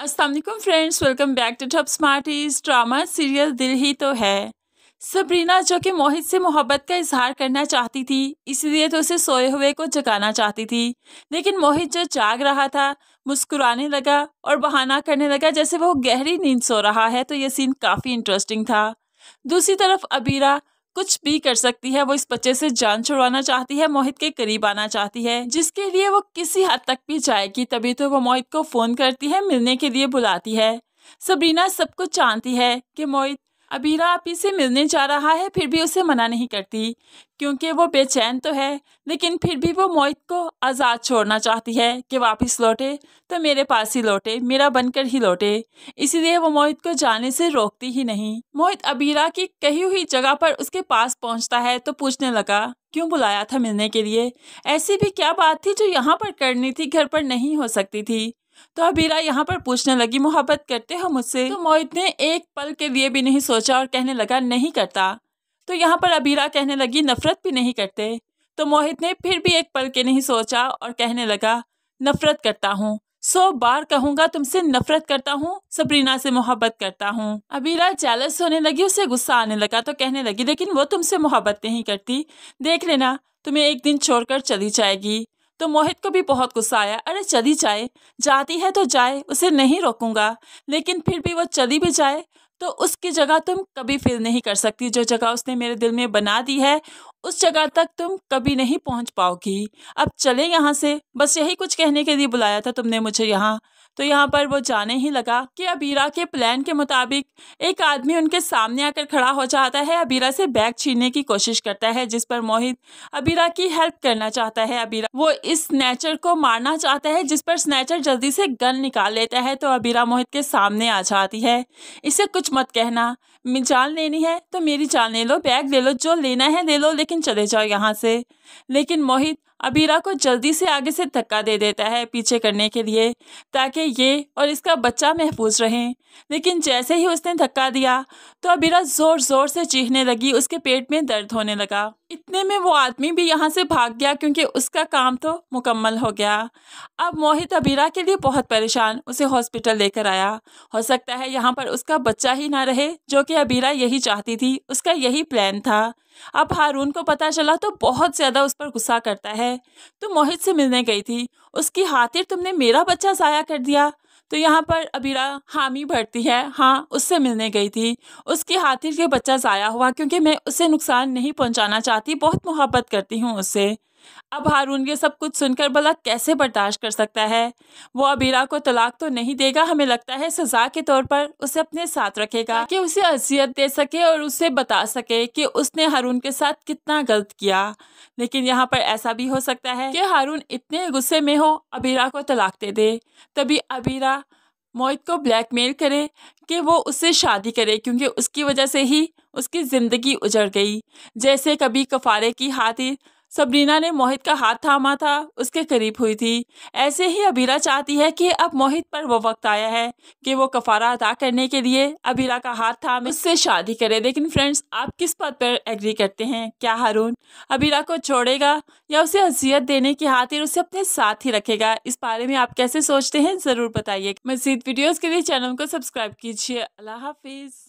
Aslam friends welcome back to top smarties drama serial दिल ही तो है सबरीना जो कि मोहित से मोहब्बत का इजहार करना चाहती थी इसलिए तो उसे सोए हुए को जगाना चाहती थी लेकिन मोहित जो जाग रहा था मुस्कुराने लगा और बहाना करने लगा जैसे वो गहरी नींद सो रहा है तो यह सीन काफ़ी इंटरेस्टिंग था दूसरी तरफ अबीरा कुछ भी कर सकती है वो इस बच्चे से जान छुड़वाना चाहती है मोहित के करीब आना चाहती है जिसके लिए वो किसी हद तक भी जाएगी तभी तो वो मोहित को फोन करती है मिलने के लिए बुलाती है सबरीना सब कुछ जानती है कि मोहित अबीरा आप से मिलने जा रहा है फिर भी उसे मना नहीं करती क्योंकि वो बेचैन तो है लेकिन फिर भी वो मोहित को आज़ाद छोड़ना चाहती है कि वापस लौटे तो मेरे पास ही लौटे मेरा बनकर ही लौटे इसीलिए वो मोहित को जाने से रोकती ही नहीं मोहित अबीरा की कही हुई जगह पर उसके पास पहुंचता है तो पूछने लगा क्यों बुलाया था मिलने के लिए ऐसी भी क्या बात थी जो यहाँ पर करनी थी घर पर नहीं हो सकती थी तो अबीरा यहाँ पर पूछने लगी मोहब्बत करते हो मुझसे तो मोहित ने एक पल के लिए भी नहीं सोचा और कहने लगा नहीं करता तो यहाँ पर अबीरा कहने लगी नफरत भी नहीं करते तो मोहित ने फिर भी एक पल के नहीं सोचा और कहने लगा नफरत करता हूँ सौ बार कहूंगा तुमसे नफरत करता हूँ सबरीना से मोहब्बत करता हूँ अबीरा जेलस होने लगी उसे गुस्सा आने लगा तो कहने लगी लेकिन वो तुमसे मोहब्बत नहीं करती देख लेना तुम्हें एक दिन छोड़कर चली जाएगी तो मोहित को भी बहुत गुस्सा आया अरे चली जाए जाती है तो जाए उसे नहीं रोकूंगा लेकिन फिर भी वो चली भी जाए तो उसकी जगह तुम कभी फिल नहीं कर सकती जो जगह उसने मेरे दिल में बना दी है उस जगह तक तुम कभी नहीं पहुंच पाओगी अब चले यहाँ से बस यही कुछ कहने के लिए बुलाया था तुमने मुझे यहाँ तो यहाँ पर वो जाने ही लगा कि अबीरा के प्लान के मुताबिक एक आदमी उनके सामने आकर खड़ा हो जाता है अबीरा से बैग छीनने की कोशिश करता है जिस पर मोहित अबीरा की हेल्प करना चाहता है अबीरा वो इस स्नैचर को मारना चाहता है जिस पर स्नैचर जल्दी से गन निकाल लेता है तो अबीरा मोहित के सामने आ जाती है इसे कुछ मत कहना जान लेनी है तो मेरी जान ले लो बैग ले लो जो लेना है ले लो लेकिन चले जाओ यहाँ से लेकिन मोहित अबीरा को जल्दी से आगे से धक्का दे देता है पीछे करने के लिए ताकि ये और इसका बच्चा महफूज रहें लेकिन जैसे ही उसने धक्का दिया तो अबीरा ज़ोर ज़ोर से चीखने लगी उसके पेट में दर्द होने लगा इतने में वो आदमी भी यहाँ से भाग गया क्योंकि उसका काम तो मुकम्मल हो गया अब मोहित अबीरा के लिए बहुत परेशान उसे हॉस्पिटल लेकर आया हो सकता है यहाँ पर उसका बच्चा ही ना रहे जो कि अबीरा यही चाहती थी उसका यही प्लान था अब हारून को पता चला तो बहुत ज़्यादा उस पर गुस्सा करता है है तुम तो मोहित से मिलने गई थी उसकी खातिर तुमने मेरा बच्चा ज़ाया कर दिया तो यहाँ पर अबीरा हामी भरती है हाँ उससे मिलने गई थी उसकी खातिर ये बच्चा ज़ाया हुआ क्योंकि मैं उसे नुकसान नहीं पहुँचाना चाहती बहुत मोहब्बत करती हूँ उससे अब हारून ये सब कुछ सुनकर भला कैसे बर्दाश्त कर सकता है वो अबीरा को तलाक तो नहीं देगा हमें लगता है सजा के तौर पर उसे अपने साथ रखेगा कि उसे अजियत दे सके और उसे बता सके कि उसने हारून के साथ कितना गलत किया लेकिन यहाँ पर ऐसा भी हो सकता है कि हारून इतने गुस्से में हो अबीरा को तलाक दे दे तभी अबीरा मोहित को ब्लैकमेल करे कि वो उससे शादी करे क्योंकि उसकी वजह से ही उसकी ज़िंदगी उजड़ गई जैसे कभी कफारे की हाथी सबरीना ने मोहित का हाथ थामा था उसके करीब हुई थी ऐसे ही अबीरा चाहती है कि अब मोहित पर वो वक्त आया है कि वो कफारा अदा करने के लिए अबीरा का हाथ थाम उससे शादी करे लेकिन फ्रेंड्स आप किस बात पर एग्री करते हैं क्या हारून अबीरा को छोड़ेगा या उसे हसीियत देने की खातिर उसे अपने साथ ही रखेगा इस बारे में आप कैसे सोचते हैं ज़रूर बताइए मजीद वीडियोज़ के लिए चैनल को सब्सक्राइब कीजिए अल्लाह हाफिज़